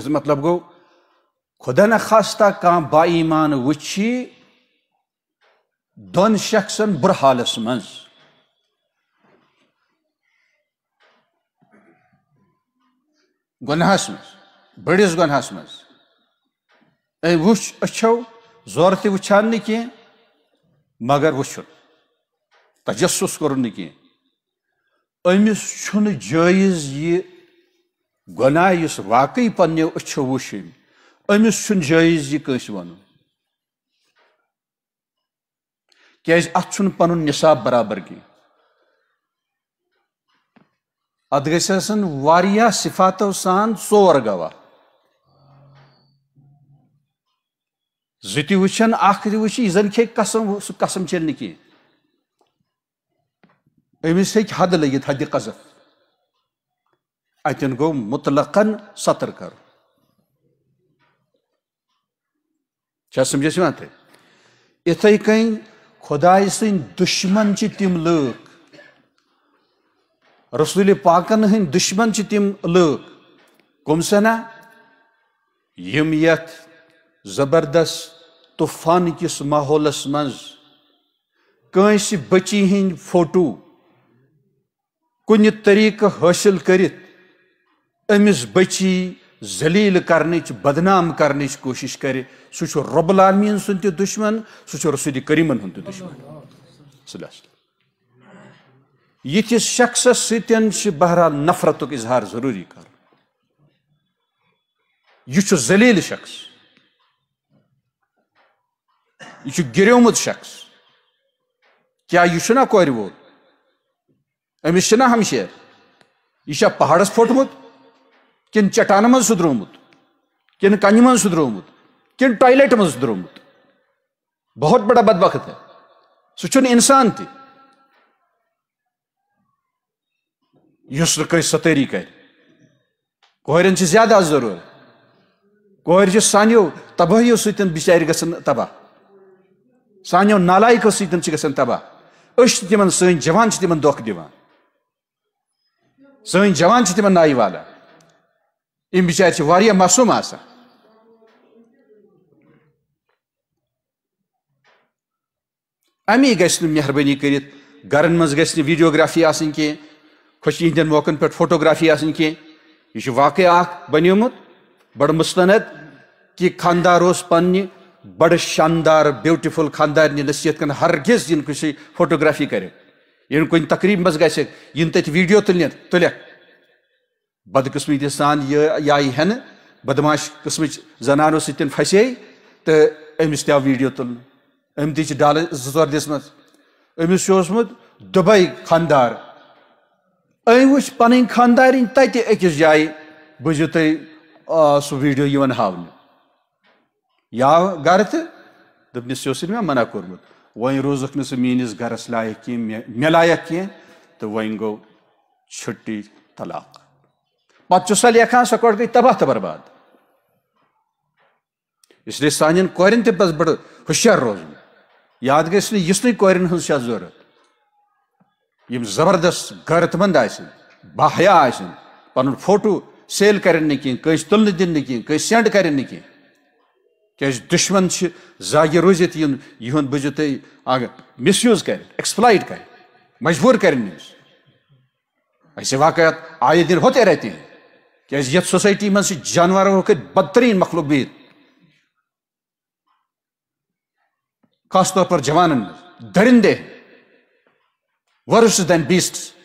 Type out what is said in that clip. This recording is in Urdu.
تی مطلب گو خدا نخواستہ کا ایمانہ وی دخصن بر حالس منہس مڑس گنہس مز و اچھو زور تر و تجسس کرن نمس چائز یہ گناہ اس واقعی پنو اچھو وش امس چھن جائز یہ کنس ون کیاز ات چھن پنن نصاب برابر کی ات گسن واریاہ صفاتو سان ژور گواہ زتی وچھن اخ دی وچھ زن کھے قسم سو قسم چلنی کی امس ہک حد لگت حد قذف اتن گو مطلقن سطر کر سمجھ سا تھی اتھے کن خدا سن دشمن چی تم لوگ رسول پاکن ہن دشمن چی تم لوگ کم سنا یم یت زبردست طوفان کس ماحولس مز کنس بچی ہن فوٹو کن طریقہ حاصل کرت تمس بچی ذلیل کرنچ بدنام کرنچ کوشش کو سہ رب العالمین سن تہ دشمن سہ رسول کریمن ہند دشم شخصس ستن سے بہرحال نفرت اظہار ضروری کر یہ ذلیل شخص یہ گریومت شخص کیا یہ کور وول امس ہمشیر یہ پہاڑس پھوٹمت کن چٹان من سدرومت کن کن من سدرومت کن ٹوائلٹ من سدرومت بہت بڑا بد وقت ہے اس ستری کر زیادہ آج ضرور کوریج سانو تباہی سنچار گا تباہ سانو نالائکو سن تباہ تم دائیں والا این چه واریه مسوم امی گی مہربانی کرت گھن گی ویڈیو گافی آن خوشی موقع پوٹو گافی آی واقع اخ بت بڑ مستند کہ خاندار اس پنہ بڑے شاندار بیوٹفل خاندار نصی فوٹو گرافی کر یہ کن تقریب مس گن تت ویڈیو تلن تلک بدقسمتی سان یہ آئی ہینہ بدماش قسم زنانو ستن پھسے تو امس تو ویڈیو تلن تال زور دس مت امس دبئی خاندار ام وچ پن خاندار تہے اکس جائیں بزو تھی سہ ویڈیو ہاؤن یہ آو گس یہ سا منع کورمت روزک نس نیوس گرس لائق کی مے لائق کی تو ون چھٹی طلاق پہچھ سو گئی تباہ برباد اس لیے سان کورن تک پہ ہوشیار روز یاد گزرت زبردست غرت مند آا پن فوٹو سیل کر دن نک سڈ کرشم سے زاگہ روزت یہ بجو تھی مس یوز کر ایکسپلائٹ کر مجبور کر واقعات آئے دن ہوتے ہیں کیازِ یتھ سائائٹی مجھے جانورو کتنے بدترین مخلوق بہت خاص طور پر جوانن درندے ورس دین بیسٹس